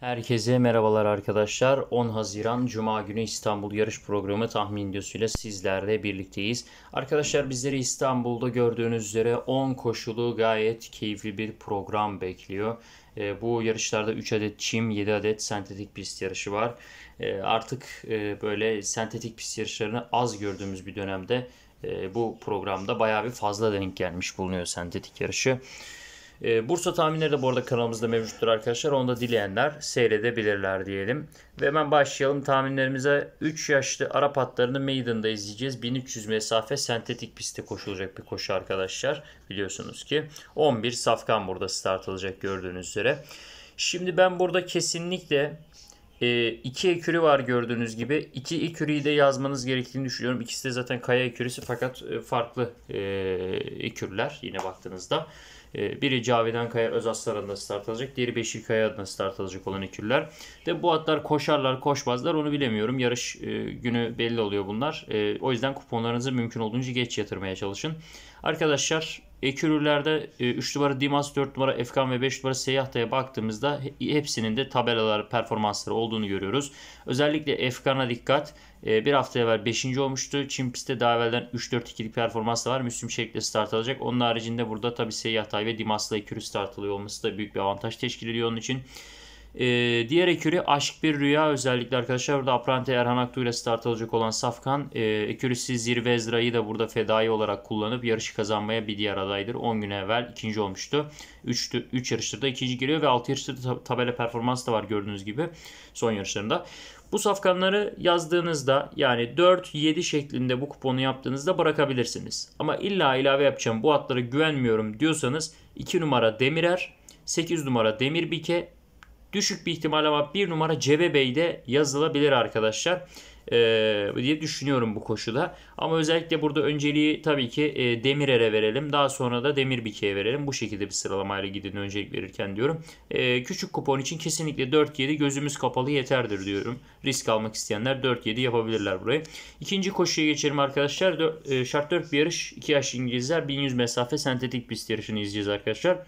Herkese merhabalar arkadaşlar. 10 Haziran Cuma günü İstanbul Yarış Programı tahmin videosuyla sizlerle birlikteyiz. Arkadaşlar bizleri İstanbul'da gördüğünüz üzere 10 koşulu gayet keyifli bir program bekliyor. E, bu yarışlarda 3 adet çim, 7 adet sentetik pist yarışı var. E, artık e, böyle sentetik pist yarışlarını az gördüğümüz bir dönemde e, bu programda bayağı bir fazla denk gelmiş bulunuyor sentetik yarışı. E, Bursa tahminleri de bu arada kanalımızda mevcuttur arkadaşlar. Onu da dileyenler seyredebilirler diyelim. Ve hemen başlayalım tahminlerimize. 3 yaşlı Arap atlarını Maiden'da izleyeceğiz. 1300 mesafe sentetik pistte koşulacak bir koşu arkadaşlar. Biliyorsunuz ki 11 safkan burada start alacak gördüğünüz üzere. Şimdi ben burada kesinlikle e, iki ekürü var gördüğünüz gibi. İki ekürüyü de yazmanız gerektiğini düşünüyorum. İkisi de zaten kaya ekürüsü fakat e, farklı e, ekürler yine baktığınızda. Ee, biri Cavidan Kayar Özaslar adına start alacak. Diğeri Beşir Kaya adına start alacak olan ekürler. De bu atlar koşarlar koşmazlar onu bilemiyorum. Yarış e, günü belli oluyor bunlar. Ee, o yüzden kuponlarınızı mümkün olduğunca geç yatırmaya çalışın. Arkadaşlar ekürürlerde 3 e, numara Dimas, 4 numara Efkan ve 5 numara Seyahta'ya baktığımızda hepsinin de tabelalar performansları olduğunu görüyoruz. Özellikle Efkan'a dikkat. E, bir hafta evvel 5. olmuştu. Çin pistte daha evvelden 3-4-2'lik performansı var. Müslüm Şerik'le start alacak. Onun haricinde burada tabi Seyahtay ve Dimas'la Ekürü start alıyor olması da büyük bir avantaj teşkil ediyor onun için. E, diğer ekürü Aşk Bir Rüya özellikle arkadaşlar. Burada Aprante Erhan Aktu ile start alacak olan Safkan. E, ekürüsü Zirve Ezra'yı da burada fedai olarak kullanıp yarışı kazanmaya bir diğer adaydır. 10 gün evvel ikinci olmuştu. 3, 3 yarıştırda ikinci giriyor ve 6 yarıştırda tabela performans da var gördüğünüz gibi son yarışlarında. Bu safkanları yazdığınızda yani 4-7 şeklinde bu kuponu yaptığınızda bırakabilirsiniz. Ama illa ilave yapacağım bu atlara güvenmiyorum diyorsanız 2 numara Demirer, 8 numara Demirbike, Düşük bir ihtimal ama bir numara Cebe de yazılabilir arkadaşlar e, diye düşünüyorum bu koşuda. Ama özellikle burada önceliği tabii ki e, Demirer'e verelim. Daha sonra da Demir Bike'ye verelim. Bu şekilde bir sıralamayla gidin öncelik verirken diyorum. E, küçük kupon için kesinlikle 4-7 gözümüz kapalı yeterdir diyorum. Risk almak isteyenler 4-7 yapabilirler burayı. İkinci koşuya geçelim arkadaşlar. Dör, e, şart 4 bir yarış. 2 yaş İngilizler 1100 mesafe sentetik pist yarışını izleyeceğiz arkadaşlar.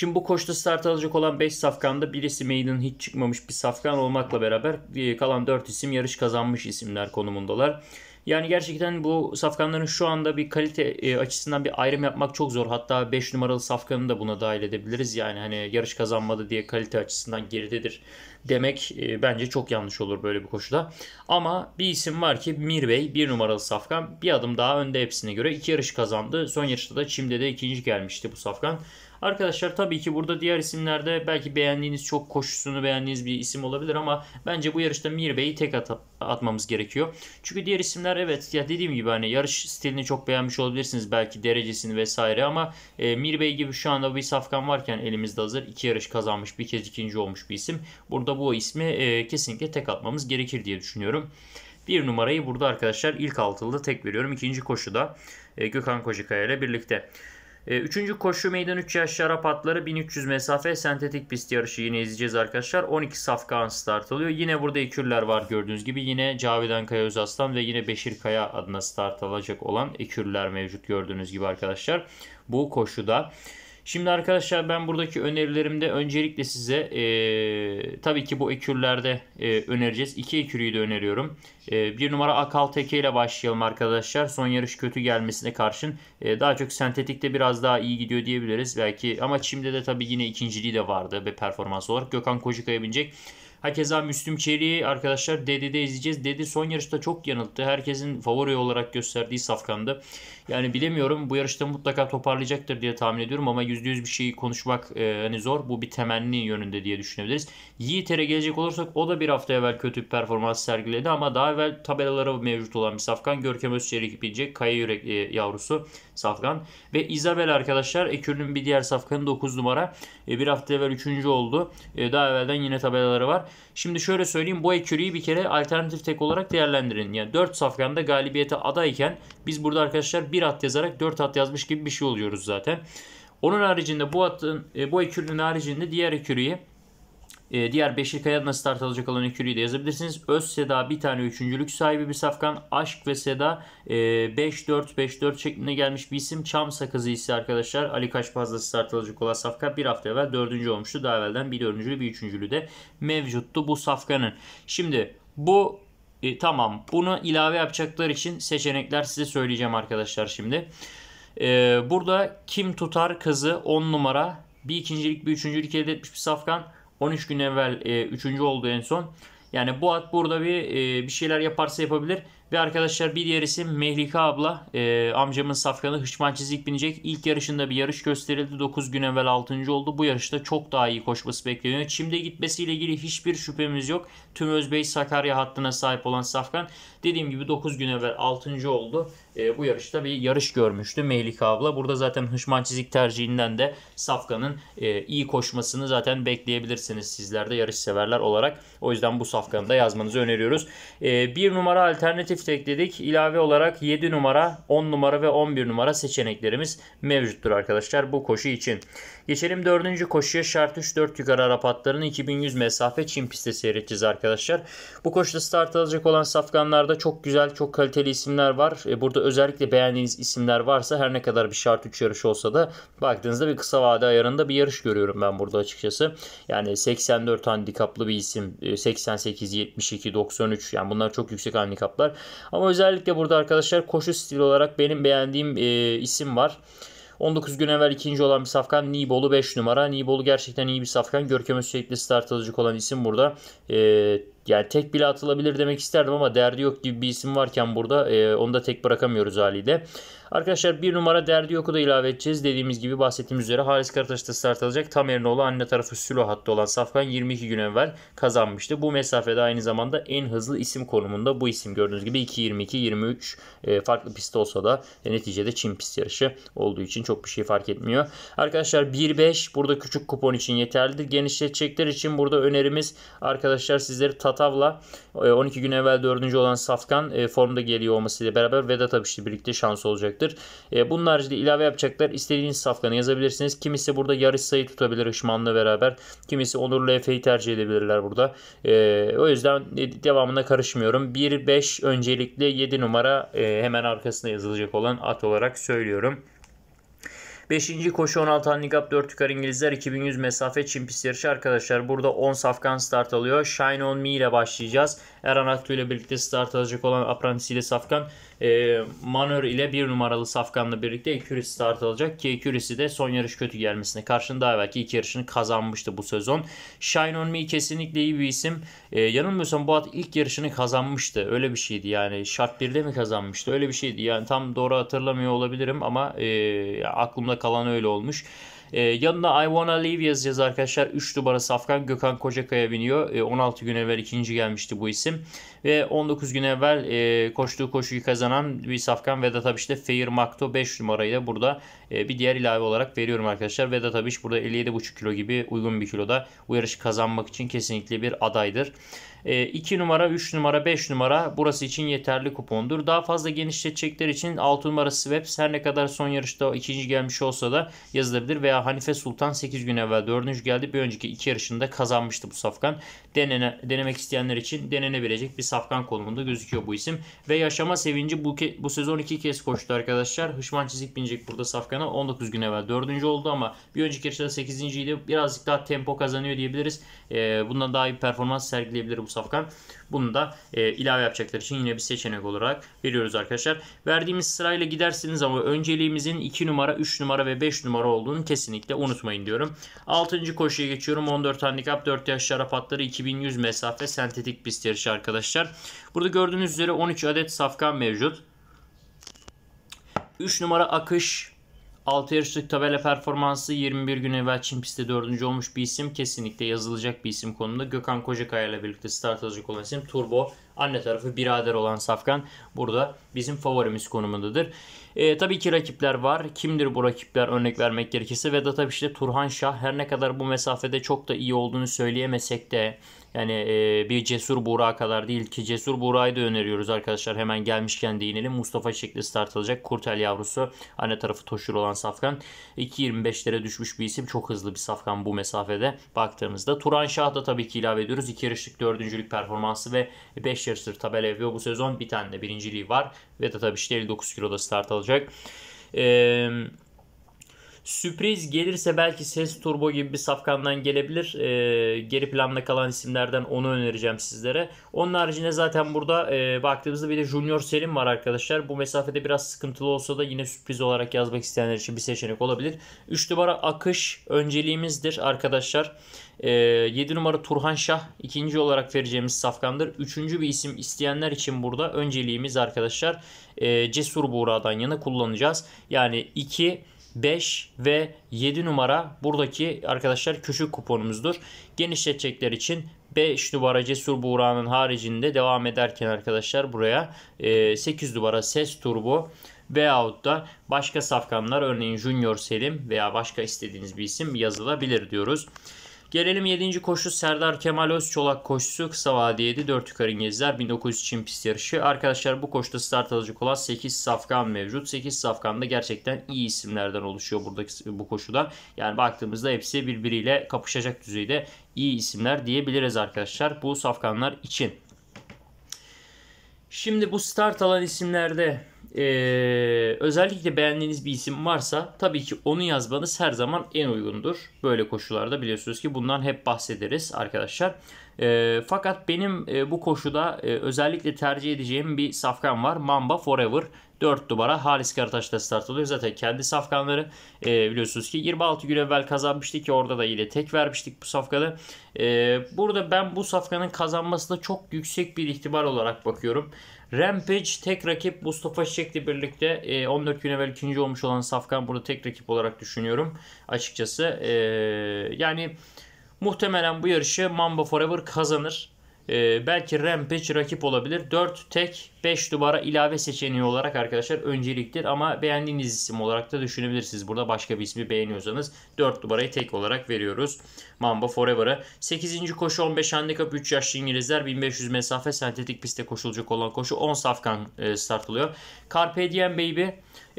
Şimdi bu koşta start alacak olan 5 safkanda birisi maiden hiç çıkmamış bir safkan olmakla beraber e, kalan 4 isim yarış kazanmış isimler konumundalar. Yani gerçekten bu safkanların şu anda bir kalite e, açısından bir ayrım yapmak çok zor. Hatta 5 numaralı safkanı da buna dahil edebiliriz. Yani hani yarış kazanmadı diye kalite açısından geridedir demek e, bence çok yanlış olur böyle bir koşuda. Ama bir isim var ki Mirbey 1 numaralı safkan bir adım daha önde hepsine göre. iki yarış kazandı. Son yarışta da Çim'de de ikinci gelmişti bu safkan. Arkadaşlar tabii ki burada diğer isimlerde belki beğendiğiniz çok koşusunu beğendiğiniz bir isim olabilir ama bence bu yarışta Mir Bey'i tek at atmamız gerekiyor. Çünkü diğer isimler evet ya dediğim gibi hani yarış stilini çok beğenmiş olabilirsiniz belki derecesini vesaire ama e, Bey gibi şu anda bir safkan varken elimizde hazır iki yarış kazanmış bir kez ikinci olmuş bir isim. Burada bu ismi e, kesinlikle tek atmamız gerekir diye düşünüyorum. Bir numarayı burada arkadaşlar ilk altılıda tek veriyorum. ikinci koşuda e, Gökhan Kocakaya ile birlikte. Ee, üçüncü koşu meydan 3 yaş şarap atları 1300 mesafe sentetik pist yarışı yine izleyeceğiz arkadaşlar. 12 safkan start alıyor. Yine burada ekürler var gördüğünüz gibi. Yine Cavidan Kaya Özaslan ve yine Beşir Kaya adına start alacak olan ekürler mevcut gördüğünüz gibi arkadaşlar. Bu koşuda Şimdi arkadaşlar ben buradaki önerilerimde öncelikle size e, tabii ki bu ekürlerde e, önereceğiz. İki ekürüyü de öneriyorum. E, bir numara akal teke ile başlayalım arkadaşlar. Son yarış kötü gelmesine karşın e, daha çok sentetikte biraz daha iyi gidiyor diyebiliriz belki. Ama Çim'de de tabii yine ikinciliği de vardı ve performans olarak Gökhan Kocuka'ya binecek. Hakeza Müslüm Çelik'i arkadaşlar Dedi'de izleyeceğiz. Dedi son yarışta çok yanılttı. Herkesin favori olarak gösterdiği safkandı. Yani bilemiyorum bu yarışta mutlaka toparlayacaktır diye tahmin ediyorum ama %100 bir şeyi konuşmak e, hani zor. Bu bir temenni yönünde diye düşünebiliriz. Yiğiter'e gelecek olursak o da bir hafta evvel kötü bir performans sergiledi ama daha evvel tabelalara mevcut olan bir safkan. Görkem Özçelik binecek. Kaya Yürek e, yavrusu safkan. Ve Isabel arkadaşlar Ekür'ün bir diğer safkanı 9 numara. E, bir hafta evvel 3. oldu. E, daha evvelden yine tabelaları var. Şimdi şöyle söyleyeyim bu ekürüyü bir kere alternatif tek olarak değerlendirin. Yani 4 safkanda galibiyete adayken biz burada arkadaşlar 1 at yazarak 4 at yazmış gibi bir şey oluyoruz zaten. Onun haricinde bu atın e, bu ekürünün haricinde diğer ekürüyü e, diğer Beşiktaş'a da start alacak olan Ekürü'yü de yazabilirsiniz. Öz Seda bir tane üçüncülük sahibi bir safkan. Aşk ve Seda 5-4-5-4 e, şeklinde gelmiş bir isim. Çam Sakızı ise arkadaşlar Ali Kaşpaz'da start alacak olan safkan bir hafta evvel dördüncü olmuştu. Daha evvelden bir dördüncülü bir üçüncülü de mevcuttu bu safkanın. Şimdi bu e, tamam bunu ilave yapacaklar için seçenekler size söyleyeceğim arkadaşlar şimdi. E, burada kim tutar kızı 10 numara bir ikincilik bir üçüncülük elde etmiş bir safkan. 13 gün evvel e, oldu en son. Yani bu at burada bir e, bir şeyler yaparsa yapabilir. Ve arkadaşlar bir diğer isim Mehlika abla. E, amcamın safkanı Hışman Çizik binecek. İlk yarışında bir yarış gösterildi. 9 gün evvel 6. oldu. Bu yarışta çok daha iyi koşması bekleniyor. Çim'de gitmesiyle ilgili hiçbir şüphemiz yok. Tüm Özbey Sakarya hattına sahip olan safkan. Dediğim gibi 9 gün evvel 6. oldu e, bu yarışta bir yarış görmüştü Melika abla. Burada zaten Hışman Çizik tercihinden de Safkan'ın e, iyi koşmasını zaten bekleyebilirsiniz sizler de yarış severler olarak. O yüzden bu Safkan'ı da yazmanızı öneriyoruz. E, bir numara alternatif ekledik İlave olarak 7 numara, 10 numara ve 11 numara seçeneklerimiz mevcuttur arkadaşlar bu koşu için. Geçelim dördüncü koşuya şart 3-4 yukarı Arap atlarının 2100 mesafe Çin pistte seyredeceğiz arkadaşlar. Bu koşuda start alacak olan Safkanlarda çok güzel, çok kaliteli isimler var. E, burada Burada özellikle beğendiğiniz isimler varsa her ne kadar bir şart 3 yarış olsa da baktığınızda bir kısa vade ayarında bir yarış görüyorum ben burada açıkçası. Yani 84 handikaplı bir isim. 88, 72, 93 yani bunlar çok yüksek handikaplar. Ama özellikle burada arkadaşlar koşu stil olarak benim beğendiğim e, isim var. 19 gün evvel ikinci olan bir safkan Nibolu 5 numara. Nibolu gerçekten iyi bir safkan. Görkem Özçelik'le start alacak olan isim burada. Ee, yani tek bile atılabilir demek isterdim ama derdi yok gibi bir isim varken burada e, onu da tek bırakamıyoruz haliyle. Arkadaşlar bir numara Derdi Yok'u da ilave edeceğiz. Dediğimiz gibi bahsettiğimiz üzere Halis Karataş'ta start alacak. Tam Erinoğlu anne tarafı Sülo hattı olan Safkan 22 gün evvel kazanmıştı. Bu mesafede aynı zamanda en hızlı isim konumunda bu isim gördüğünüz gibi 2.22-23 e, farklı pist olsa da neticede Çin pist yarışı olduğu için çok bir şey fark etmiyor. Arkadaşlar 1.5 burada küçük kupon için yeterlidir. Genişletecekler için burada önerimiz arkadaşlar sizleri Tatav'la 12 e, gün evvel 4. olan Safkan e, formda geliyor olmasıyla beraber Vedat Abiş'le birlikte şans olacak olacaktır. E, bunun haricinde ilave yapacaklar. İstediğiniz safkanı yazabilirsiniz. Kimisi burada yarış sayı tutabilir Işman'la beraber. Kimisi onurlu Efe'yi tercih edebilirler burada. E, o yüzden devamına karışmıyorum. 1-5 öncelikli 7 numara e, hemen arkasında yazılacak olan at olarak söylüyorum. 5. koşu 16 handicap 4 yukarı İngilizler 2100 mesafe Çin pist yarışı arkadaşlar. Burada 10 safkan start alıyor. Shine On Me ile başlayacağız. Erhan Aktu ile birlikte start alacak olan Apprentice ile safkan. E, Manör ile 1 numaralı safkanla birlikte Eküris start alacak. Ki Eküris'i de son yarış kötü gelmesine karşın daha belki ilk yarışını kazanmıştı bu sezon. Shine On Me kesinlikle iyi bir isim. E, yanılmıyorsam bu at ilk yarışını kazanmıştı. Öyle bir şeydi yani. Şart 1'de mi kazanmıştı? Öyle bir şeydi. Yani tam doğru hatırlamıyor olabilirim ama e, aklımda kalan öyle olmuş. E, yanına I Wanna Leave yazacağız arkadaşlar. 3 numara Safkan Gökhan Kocakaya biniyor. E, ee, 16 gün evvel ikinci gelmişti bu isim. Ve 19 gün evvel e, koştuğu koşuyu kazanan bir Safkan Vedat Abiş de Fair Makto 5 numarayı da burada e, bir diğer ilave olarak veriyorum arkadaşlar. Vedat Abiş burada 57,5 kilo gibi uygun bir kiloda bu yarışı kazanmak için kesinlikle bir adaydır. 2 e, numara, 3 numara, 5 numara burası için yeterli kupondur. Daha fazla genişletecekler için 6 numara Sweps her ne kadar son yarışta ikinci gelmiş olsa da yazılabilir. Veya Hanife Sultan 8 gün evvel 4. geldi. Bir önceki 2 yarışında kazanmıştı bu safkan. Denene, denemek isteyenler için denenebilecek bir safkan konumunda gözüküyor bu isim. Ve yaşama sevinci bu, ke, bu sezon 2 kez koştu arkadaşlar. Hışman Çizik binecek burada safkana. 19 gün evvel 4. oldu ama bir önceki yarışta 8. ile birazcık daha tempo kazanıyor diyebiliriz. E, bundan daha iyi performans sergileyebilir bu safkan. Bunu da e, ilave yapacaklar için yine bir seçenek olarak veriyoruz arkadaşlar. Verdiğimiz sırayla gidersiniz ama önceliğimizin 2 numara, 3 numara ve 5 numara olduğunu kesinlikle unutmayın diyorum. 6. koşuya geçiyorum. 14 handikap 4 yaş şarap 2100 mesafe sentetik pist yarışı arkadaşlar. Burada gördüğünüz üzere 13 adet safkan mevcut. 3 numara akış 6 yarışlık tabela performansı 21 gün evvel Çin pistte 4. olmuş bir isim. Kesinlikle yazılacak bir isim konumunda. Gökhan Kocakaya ile birlikte start alacak olan isim Turbo. Anne tarafı birader olan Safkan burada bizim favorimiz konumundadır. E, tabii ki rakipler var. Kimdir bu rakipler örnek vermek gerekirse? tabii işte Turhan Şah her ne kadar bu mesafede çok da iyi olduğunu söyleyemesek de yani e, bir Cesur Buğra kadar değil ki Cesur Buğra'yı da öneriyoruz arkadaşlar. Hemen gelmişken değinelim. Mustafa şekli start alacak. Kurtel yavrusu. Anne tarafı toşur olan safkan. 2.25'lere düşmüş bir isim. Çok hızlı bir safkan bu mesafede baktığımızda. Turan Şah da tabii ki ilave ediyoruz. 2 yarışlık 4. performansı ve 5 yarıştır tabela yapıyor. Bu sezon bir tane de birinciliği var. Ve de tabii işte 59 kiloda start alacak. Eee Sürpriz gelirse belki Ses Turbo gibi bir safkandan gelebilir. E, geri planda kalan isimlerden onu önereceğim sizlere. Onun haricinde zaten burada e, baktığımızda bir de Junior Selim var arkadaşlar. Bu mesafede biraz sıkıntılı olsa da yine sürpriz olarak yazmak isteyenler için bir seçenek olabilir. 3 numara Akış önceliğimizdir arkadaşlar. E, numara Turhan Şah ikinci olarak vereceğimiz safkandır. Üçüncü bir isim isteyenler için burada önceliğimiz arkadaşlar e, Cesur Buğra'dan yana kullanacağız. Yani 2 5 ve 7 numara buradaki arkadaşlar küçük kuponumuzdur. Genişletecekler için 5 numara Cesur Buğra'nın haricinde devam ederken arkadaşlar buraya 8 e, numara Ses Turbo veyahut da başka safkanlar örneğin Junior Selim veya başka istediğiniz bir isim yazılabilir diyoruz. Gelelim 7. koşu Serdar Kemal Özçolak koşusu kısa vadiydi. 4 yukarı gezler 1900 Çin pist yarışı. Arkadaşlar bu koşuda start alacak olan 8 safkan mevcut. 8 safkan da gerçekten iyi isimlerden oluşuyor buradaki bu koşuda. Yani baktığımızda hepsi birbiriyle kapışacak düzeyde iyi isimler diyebiliriz arkadaşlar bu safkanlar için. Şimdi bu start alan isimlerde e, özellikle beğendiğiniz bir isim varsa tabii ki onu yazmanız her zaman en uygundur. Böyle koşullarda biliyorsunuz ki bundan hep bahsederiz arkadaşlar. E, fakat benim e, bu koşuda e, özellikle tercih edeceğim bir safkan var. Mamba Forever 4 numara Halis Karataş'ta start alıyor. Zaten kendi safkanları e, biliyorsunuz ki 26 gün evvel kazanmıştık ki orada da yine tek vermiştik bu safkanı. E, burada ben bu safkanın kazanmasına çok yüksek bir ihtimal olarak bakıyorum. Rampage tek rakip Mustafa Çiçek'le birlikte e, 14 gün evvel ikinci olmuş olan Safkan burada tek rakip olarak düşünüyorum açıkçası. E, yani muhtemelen bu yarışı Mamba Forever kazanır. Ee, belki Rampage rakip olabilir. 4 tek 5 duvara ilave seçeneği olarak arkadaşlar önceliktir. Ama beğendiğiniz isim olarak da düşünebilirsiniz. Burada başka bir ismi beğeniyorsanız 4 numarayı tek olarak veriyoruz. Mamba Forever'ı. 8. koşu 15 handikap 3 yaşlı İngilizler 1500 mesafe sentetik pistte koşulacak olan koşu 10 safkan e, startılıyor. Carpe Diem Baby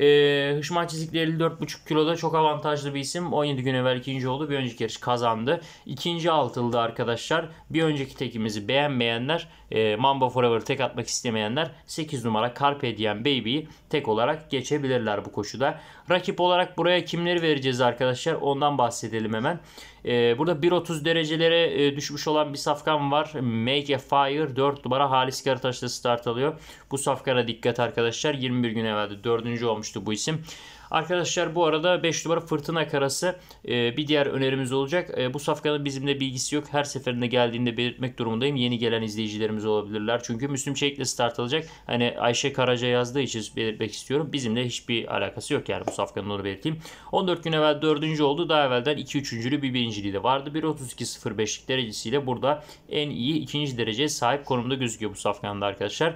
e, ee, Hışman Çizikli 54,5 kiloda çok avantajlı bir isim. 17 gün evvel ikinci oldu. Bir önceki yarış kazandı. İkinci altıldı arkadaşlar. Bir önceki tekimizi beğenmeyenler, e, Mamba Forever'ı tek atmak istemeyenler 8 numara Carpe Diem Baby'yi tek olarak geçebilirler bu koşuda. Rakip olarak buraya kimleri vereceğiz arkadaşlar? Ondan bahsedelim hemen. E, burada 1.30 derecelere e, düşmüş olan bir safkan var. Make a Fire 4 numara Halis Karataş'ta start alıyor. Bu safkana dikkat arkadaşlar. 21 gün evvel de 4. olmuş olmuştu bu isim. Arkadaşlar bu arada 5 numara Fırtına Karası e, bir diğer önerimiz olacak. E, bu safkanın bizimle bilgisi yok. Her seferinde geldiğinde belirtmek durumundayım. Yeni gelen izleyicilerimiz olabilirler. Çünkü Müslüm Çelik'le start alacak. Hani Ayşe Karaca yazdığı için belirtmek istiyorum. Bizimle hiçbir alakası yok yani bu safkanın onu belirteyim. 14 gün evvel 4. oldu. Daha evvelden 2 üçüncülü bir birinciliği de vardı. 1.32.05'lik derecesiyle burada en iyi ikinci dereceye sahip konumda gözüküyor bu safkanda arkadaşlar.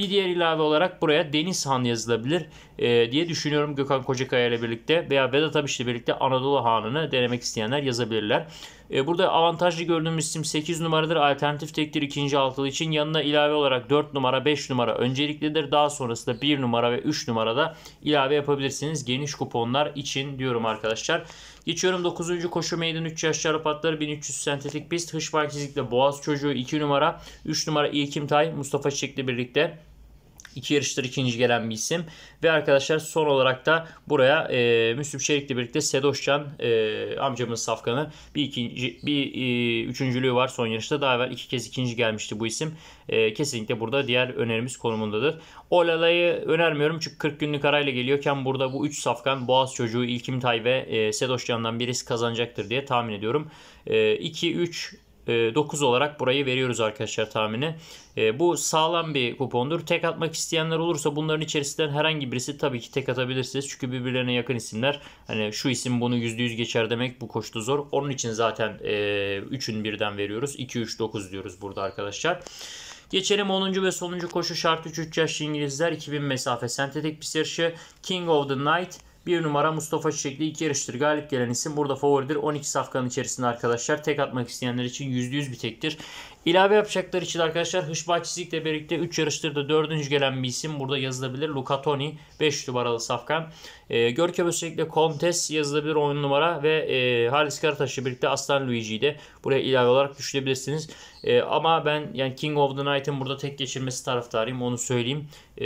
Bir diğer ilave olarak buraya Deniz Han yazılabilir e, diye düşünüyorum Gökhan Kocakaya ile birlikte veya Vedat Abiş ile birlikte Anadolu Hanı'nı denemek isteyenler yazabilirler. E, burada avantajlı gördüğümüz isim 8 numaradır. Alternatif tektir ikinci altılı için yanına ilave olarak 4 numara 5 numara önceliklidir. Daha sonrasında 1 numara ve 3 numarada ilave yapabilirsiniz. Geniş kuponlar için diyorum arkadaşlar. Geçiyorum 9. koşu meydan 3 yaş çarp atları 1300 sentetik pist. Hışvar çizikle Boğaz çocuğu 2 numara 3 numara İlkim Tay Mustafa Çiçek'le birlikte İki yarıştır ikinci gelen bir isim. Ve arkadaşlar son olarak da buraya e, Müslüm Çelik'le birlikte Sedoşcan e, amcamın safkanı bir ikinci bir e, üçüncülüğü var son yarışta. Daha evvel iki kez ikinci gelmişti bu isim. E, kesinlikle burada diğer önerimiz konumundadır. Olala'yı önermiyorum çünkü 40 günlük arayla geliyorken burada bu 3 safkan Boğaz çocuğu İlkim Tay ve e, Sedoşcan'dan birisi kazanacaktır diye tahmin ediyorum. E, 2, 3, 9 e, olarak burayı veriyoruz arkadaşlar tahmini. E, bu sağlam bir kupondur. Tek atmak isteyenler olursa bunların içerisinden herhangi birisi tabii ki tek atabilirsiniz. Çünkü birbirlerine yakın isimler. Hani şu isim bunu %100 geçer demek bu koştu zor. Onun için zaten 3'ün e, birden veriyoruz. 2-3-9 diyoruz burada arkadaşlar. Geçelim 10. ve sonuncu koşu şartı 3 3 yaşlı İngilizler 2000 mesafe sentetik pist yarışı King of the Night 1 numara Mustafa Çiçekli 2 yarıştır. Galip gelen isim burada favoridir. 12 safkanın içerisinde arkadaşlar. Tek atmak isteyenler için %100 bir tektir. İlave yapacaklar için arkadaşlar Hışba birlikte 3 yarıştır da 4. gelen bir isim burada yazılabilir. Luca Toni 5 numaralı safkan. E, Görkem Özçelik'le Kontes yazılabilir 10 numara ve e, Halis Karataş'la birlikte Aslan Luigi'yi de buraya ilave olarak düşünebilirsiniz. E, ee, ama ben yani King of the Night'ın burada tek geçirmesi taraftarıyım onu söyleyeyim. E,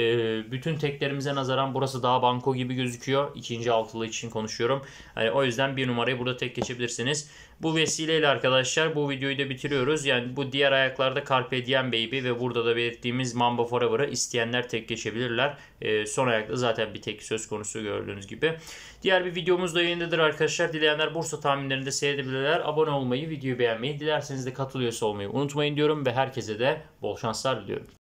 bütün teklerimize nazaran burası daha banko gibi gözüküyor. İkinci altılı için konuşuyorum. Yani o yüzden bir numarayı burada tek geçebilirsiniz. Bu vesileyle arkadaşlar bu videoyu da bitiriyoruz. Yani bu diğer ayaklarda Carpe Diem Baby ve burada da belirttiğimiz Mamba Forever'ı isteyenler tek geçebilirler. E, son ayakta zaten bir tek söz konusu gördüğünüz gibi. Diğer bir videomuz da yayındadır arkadaşlar. Dileyenler Bursa tahminlerinde seyredebilirler. Abone olmayı, videoyu beğenmeyi, dilerseniz de katılıyorsa olmayı unutmayın diyorum ve herkese de bol şanslar diliyorum.